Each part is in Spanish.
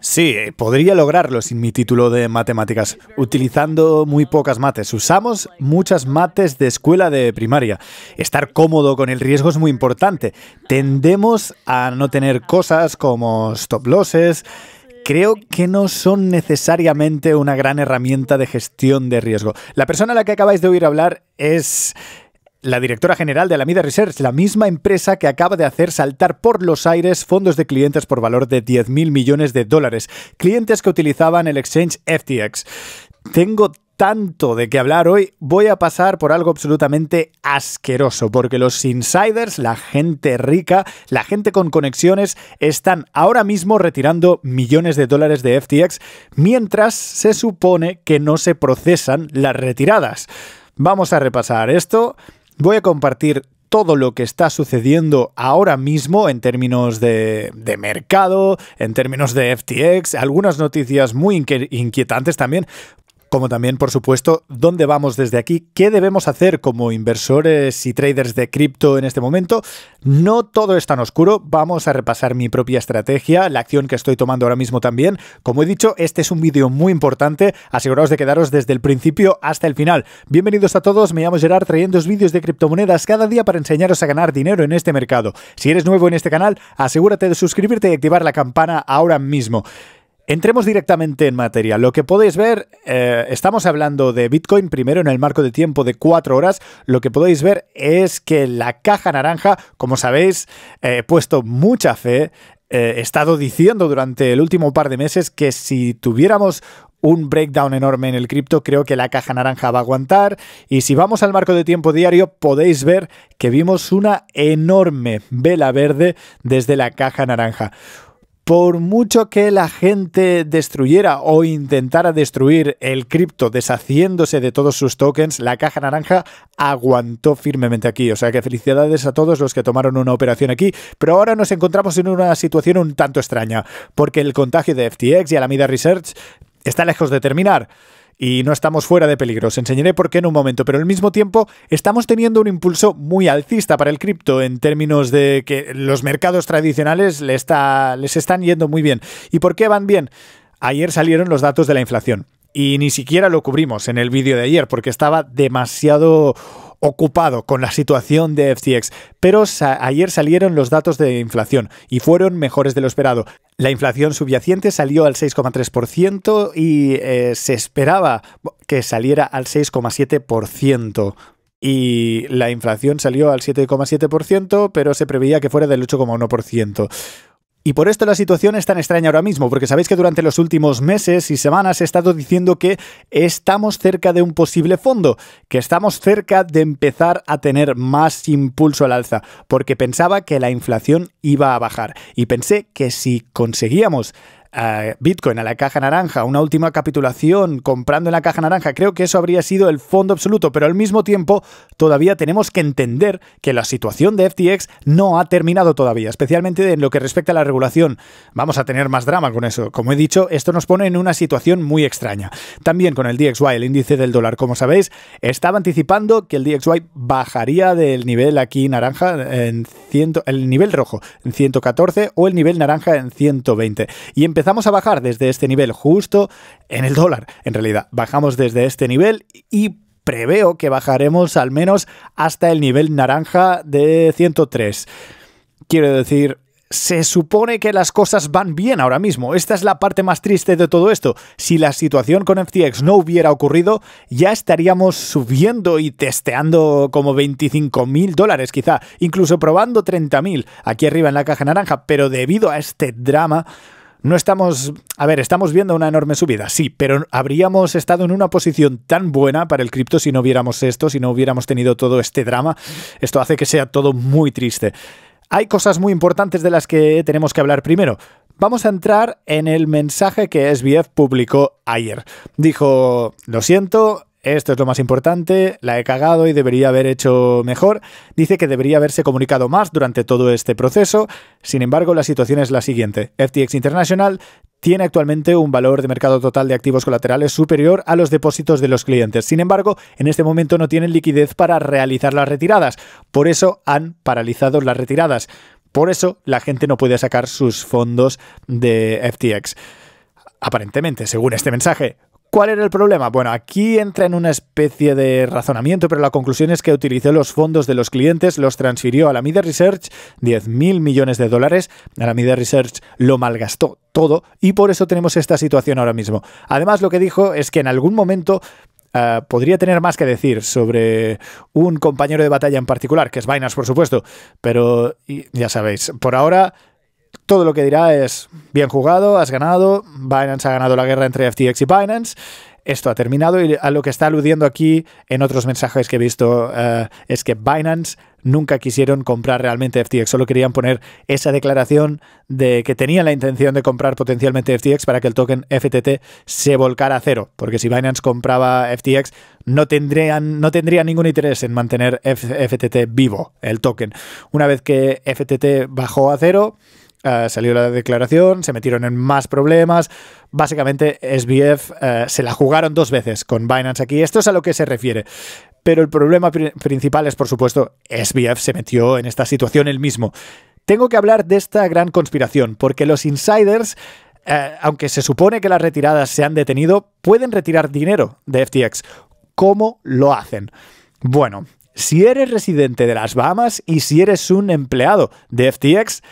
Sí, eh, podría lograrlo sin mi título de matemáticas, utilizando muy pocas mates. Usamos muchas mates de escuela de primaria. Estar cómodo con el riesgo es muy importante. Tendemos a no tener cosas como stop losses. Creo que no son necesariamente una gran herramienta de gestión de riesgo. La persona a la que acabáis de oír hablar es la directora general de Alameda Research, la misma empresa que acaba de hacer saltar por los aires fondos de clientes por valor de 10.000 millones de dólares, clientes que utilizaban el exchange FTX. Tengo tanto de qué hablar hoy, voy a pasar por algo absolutamente asqueroso, porque los insiders, la gente rica, la gente con conexiones, están ahora mismo retirando millones de dólares de FTX mientras se supone que no se procesan las retiradas. Vamos a repasar esto. Voy a compartir todo lo que está sucediendo ahora mismo en términos de, mercado, en términos de FTX, algunas noticias muy inquietantes también, como también, por supuesto, dónde vamos desde aquí, qué debemos hacer como inversores y traders de cripto en este momento. No todo es tan oscuro, vamos a repasar mi propia estrategia, la acción que estoy tomando ahora mismo también. Como he dicho, este es un vídeo muy importante, aseguraos de quedaros desde el principio hasta el final. Bienvenidos a todos, me llamo Gerard trayendo vídeos de criptomonedas cada día para enseñaros a ganar dinero en este mercado. Si eres nuevo en este canal, asegúrate de suscribirte y activar la campana ahora mismo. Entremos directamente en materia. Lo que podéis ver, eh, estamos hablando de Bitcoin primero en el marco de tiempo de cuatro horas. Lo que podéis ver es que la caja naranja, como sabéis, eh, he puesto mucha fe. Eh, he estado diciendo durante el último par de meses que si tuviéramos un breakdown enorme en el cripto, creo que la caja naranja va a aguantar. Y si vamos al marco de tiempo diario, podéis ver que vimos una enorme vela verde desde la caja naranja por mucho que la gente destruyera o intentara destruir el cripto deshaciéndose de todos sus tokens, la caja naranja aguantó firmemente aquí. O sea que felicidades a todos los que tomaron una operación aquí, pero ahora nos encontramos en una situación un tanto extraña, porque el contagio de FTX y Alameda Research está lejos de terminar y no estamos fuera de peligro. Os enseñaré por qué en un momento, pero al mismo tiempo estamos teniendo un impulso muy alcista para el cripto en términos de que los mercados tradicionales les están yendo muy bien. ¿Y por qué van bien? Ayer salieron los datos de la inflación y ni siquiera lo cubrimos en el vídeo de ayer porque estaba demasiado ocupado con la situación de FTX, pero ayer salieron los datos de inflación y fueron mejores de lo esperado. La inflación subyacente salió al 6,3% y eh, se esperaba que saliera al 6,7% y la inflación salió al 7,7%, pero se preveía que fuera del 8,1%. Y por esto la situación es tan extraña ahora mismo, porque sabéis que durante los últimos meses y semanas he estado diciendo que estamos cerca de un posible fondo, que estamos cerca de empezar a tener más impulso al alza, porque pensaba que la inflación iba a bajar y pensé que si conseguíamos a Bitcoin, a la caja naranja, una última capitulación comprando en la caja naranja, creo que eso habría sido el fondo absoluto, pero al mismo tiempo todavía tenemos que entender que la situación de FTX no ha terminado todavía, especialmente en lo que respecta a la regulación. Vamos a tener más drama con eso. Como he dicho, esto nos pone en una situación muy extraña. También con el DXY, el índice del dólar, como sabéis, estaba anticipando que el DXY bajaría del nivel aquí naranja en 100, el nivel rojo en 114 o el nivel naranja en 120 y empezó empezamos a bajar desde este nivel, justo en el dólar, en realidad, bajamos desde este nivel y preveo que bajaremos al menos hasta el nivel naranja de 103. Quiero decir, se supone que las cosas van bien ahora mismo. Esta es la parte más triste de todo esto. Si la situación con FTX no hubiera ocurrido, ya estaríamos subiendo y testeando como 25 mil dólares quizá, incluso probando 30.000 aquí arriba en la caja naranja, pero debido a este drama no estamos, a ver, estamos viendo una enorme subida, sí, pero habríamos estado en una posición tan buena para el cripto si no hubiéramos esto, si no hubiéramos tenido todo este drama. Esto hace que sea todo muy triste. Hay cosas muy importantes de las que tenemos que hablar primero. Vamos a entrar en el mensaje que SBF publicó ayer. Dijo, lo siento, esto es lo más importante, la he cagado y debería haber hecho mejor. Dice que debería haberse comunicado más durante todo este proceso. Sin embargo, la situación es la siguiente. FTX International tiene actualmente un valor de mercado total de activos colaterales superior a los depósitos de los clientes. Sin embargo, en este momento no tienen liquidez para realizar las retiradas. Por eso han paralizado las retiradas. Por eso la gente no puede sacar sus fondos de FTX aparentemente, según este mensaje. ¿Cuál era el problema? Bueno, aquí entra en una especie de razonamiento, pero la conclusión es que utilizó los fondos de los clientes, los transfirió a la Media Research, 10.000 millones de dólares, a la Media Research lo malgastó todo y por eso tenemos esta situación ahora mismo. Además, lo que dijo es que en algún momento eh, podría tener más que decir sobre un compañero de batalla en particular, que es Binance, por supuesto, pero ya sabéis, por ahora todo lo que dirá es, bien jugado, has ganado, Binance ha ganado la guerra entre FTX y Binance, esto ha terminado y a lo que está aludiendo aquí en otros mensajes que he visto eh, es que Binance nunca quisieron comprar realmente FTX, solo querían poner esa declaración de que tenían la intención de comprar potencialmente FTX para que el token FTT se volcara a cero, porque si Binance compraba FTX no tendrían, no ningún interés en mantener FTT vivo, el token. Una vez que FTT bajó a cero, eh, salió la declaración, se metieron en más problemas. Básicamente, SBF eh, se la jugaron dos veces con Binance aquí. Esto es a lo que se refiere. Pero el problema principal es, por supuesto, SBF se metió en esta situación él mismo. Tengo que hablar de esta gran conspiración, porque los insiders eh, aunque se supone que las retiradas se han detenido, pueden retirar dinero de FTX. ¿Cómo lo hacen? Bueno, si eres residente de las Bahamas y si eres un empleado de FTX,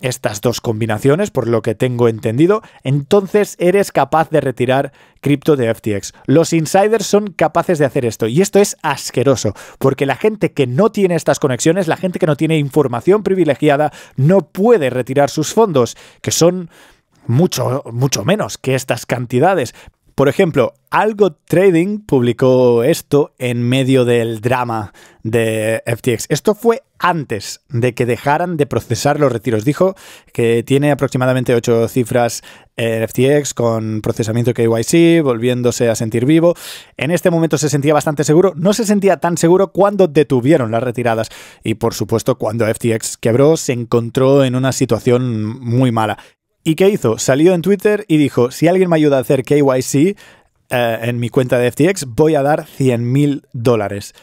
estas dos combinaciones, por lo que tengo entendido, entonces eres capaz de retirar cripto de FTX. Los insiders son capaces de hacer esto y esto es asqueroso, porque la gente que no tiene estas conexiones, la gente que no tiene información privilegiada, no puede retirar sus fondos, que son mucho, mucho menos que estas cantidades, por ejemplo, Algo Trading publicó esto en medio del drama de FTX. Esto fue antes de que dejaran de procesar los retiros. Dijo que tiene aproximadamente ocho cifras en eh, FTX con procesamiento KYC, volviéndose a sentir vivo. En este momento se sentía bastante seguro. No se sentía tan seguro cuando detuvieron las retiradas. Y por supuesto, cuando FTX quebró, se encontró en una situación muy mala. ¿Y qué hizo? Salió en Twitter y dijo, si alguien me ayuda a hacer KYC eh, en mi cuenta de FTX, voy a dar 100.000 mil dólares.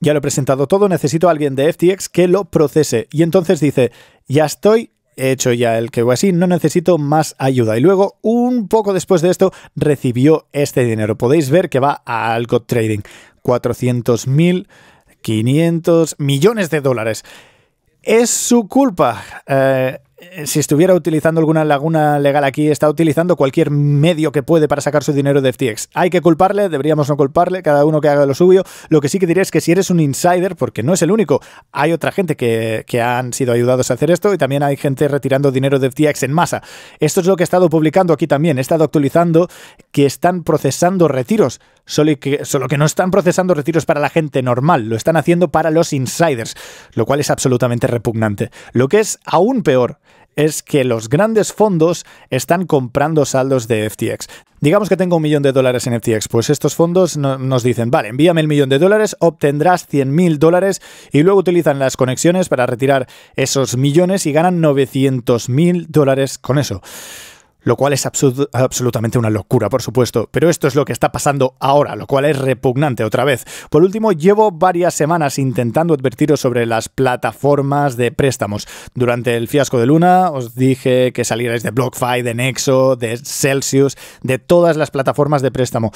Ya lo he presentado todo, necesito a alguien de FTX que lo procese. Y entonces dice, ya estoy, he hecho ya el KYC, no necesito más ayuda. Y luego, un poco después de esto, recibió este dinero. Podéis ver que va a algo Trading. 400 mil, 500 millones de dólares. Es su culpa. Eh, eh, si estuviera utilizando alguna laguna legal aquí, está utilizando cualquier medio que puede para sacar su dinero de FTX. Hay que culparle, deberíamos no culparle, cada uno que haga lo suyo. Lo que sí que diría es que si eres un insider, porque no es el único, hay otra gente que, han sido ayudados a hacer esto y también hay gente retirando dinero de FTX en masa. Esto es lo que he estado publicando aquí también, he estado actualizando que están procesando retiros, solo que, solo que no están procesando retiros para la gente normal, lo están haciendo para los insiders, lo cual es absolutamente repugnante. Lo que es aún peor, es que los grandes fondos están comprando saldos de FTX. Digamos que tengo un millón de dólares en FTX, pues estos fondos nos dicen, vale, envíame el millón de dólares, obtendrás 100 mil dólares y luego utilizan las conexiones para retirar esos millones y ganan 900 mil dólares con eso lo cual es absolutamente una locura, por supuesto, pero esto es lo que está pasando ahora, lo cual es repugnante otra vez. Por último, llevo varias semanas intentando advertiros sobre las plataformas de préstamos. Durante el fiasco de Luna os dije que salierais de BlockFi, de Nexo, de Celsius, de todas las plataformas de préstamo.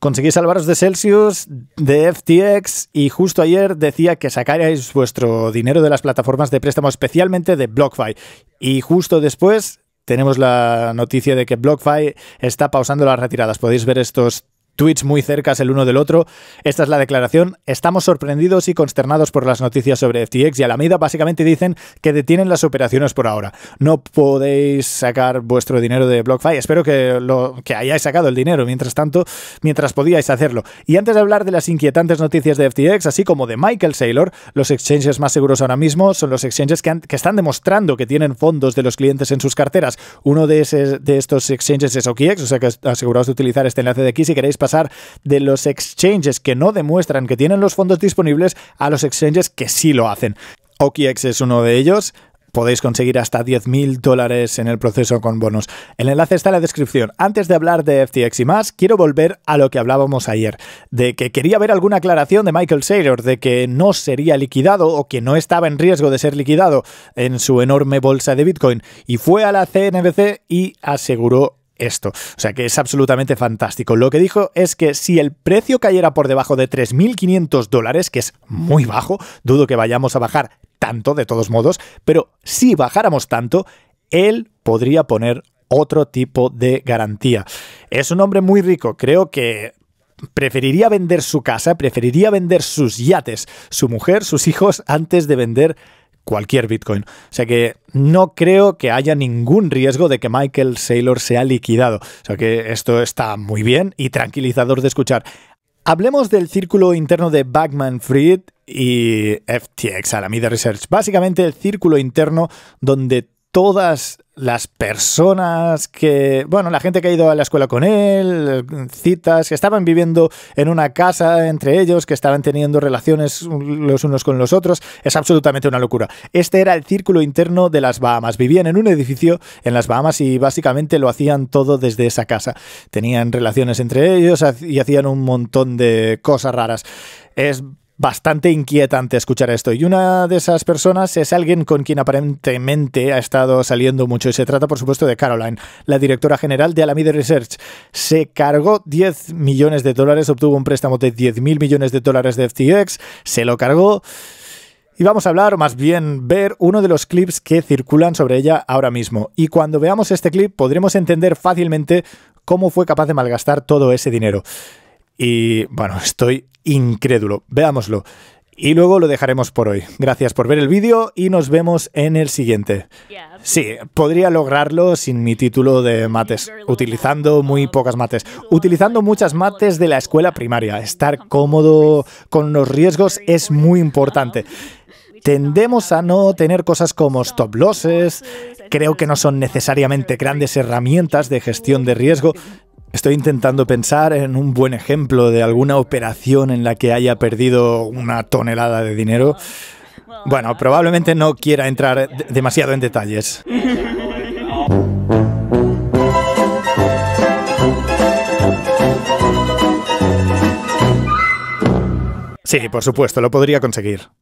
Conseguí salvaros de Celsius, de FTX y justo ayer decía que sacarais vuestro dinero de las plataformas de préstamo, especialmente de BlockFi. Y justo después tenemos la noticia de que BlockFi está pausando las retiradas. Podéis ver estos tweets muy cercas el uno del otro. Esta es la declaración. Estamos sorprendidos y consternados por las noticias sobre FTX y Alameda. Básicamente dicen que detienen las operaciones por ahora. No podéis sacar vuestro dinero de BlockFi. Espero que, lo, que hayáis sacado el dinero mientras tanto, mientras podíais hacerlo. Y antes de hablar de las inquietantes noticias de FTX, así como de Michael Saylor, los exchanges más seguros ahora mismo son los exchanges que, están demostrando que tienen fondos de los clientes en sus carteras. Uno de, de estos exchanges es OKX, o sea que aseguraos de utilizar este enlace de aquí si queréis pasar de los exchanges que no demuestran que tienen los fondos disponibles a los exchanges que sí lo hacen. OKX es uno de ellos, podéis conseguir hasta 10.000 dólares en el proceso con bonos. El enlace está en la descripción. Antes de hablar de FTX y más, quiero volver a lo que hablábamos ayer, de que quería ver alguna aclaración de Michael Saylor, de que no sería liquidado o que no estaba en riesgo de ser liquidado en su enorme bolsa de Bitcoin. Y fue a la CNBC y aseguró esto. O sea que es absolutamente fantástico. Lo que dijo es que si el precio cayera por debajo de 3.500 dólares, que es muy bajo, dudo que vayamos a bajar tanto de todos modos, pero si bajáramos tanto, él podría poner otro tipo de garantía. Es un hombre muy rico, creo que preferiría vender su casa, preferiría vender sus yates, su mujer, sus hijos, antes de vender cualquier Bitcoin. O sea que no creo que haya ningún riesgo de que Michael Saylor sea liquidado. O sea que esto está muy bien y tranquilizador de escuchar. Hablemos del círculo interno de Bagman, Fried y FTX, Alameda Research. Básicamente el círculo interno donde todas las personas que, bueno, la gente que ha ido a la escuela con él, citas, que estaban viviendo en una casa entre ellos, que estaban teniendo relaciones los unos con los otros, es absolutamente una locura. Este era el círculo interno de las Bahamas. Vivían en un edificio en las Bahamas y básicamente lo hacían todo desde esa casa. Tenían relaciones entre ellos y hacían un montón de cosas raras. Es bastante inquietante escuchar esto. Y una de esas personas es alguien con quien aparentemente ha estado saliendo mucho. Y se trata, por supuesto, de Caroline, la directora general de Alameda Research. Se cargó 10 millones de dólares, obtuvo un préstamo de 10 mil millones de dólares de FTX, se lo cargó. Y vamos a hablar, o más bien ver, uno de los clips que circulan sobre ella ahora mismo. Y cuando veamos este clip podremos entender fácilmente cómo fue capaz de malgastar todo ese dinero. Y bueno, estoy incrédulo. Veámoslo. Y luego lo dejaremos por hoy. Gracias por ver el vídeo y nos vemos en el siguiente. Sí, podría lograrlo sin mi título de mates, utilizando muy pocas mates, utilizando muchas mates de la escuela primaria. Estar cómodo con los riesgos es muy importante. Tendemos a no tener cosas como stop losses, creo que no son necesariamente grandes herramientas de gestión de riesgo, Estoy intentando pensar en un buen ejemplo de alguna operación en la que haya perdido una tonelada de dinero. Bueno, probablemente no quiera entrar demasiado en detalles. Sí, por supuesto, lo podría conseguir.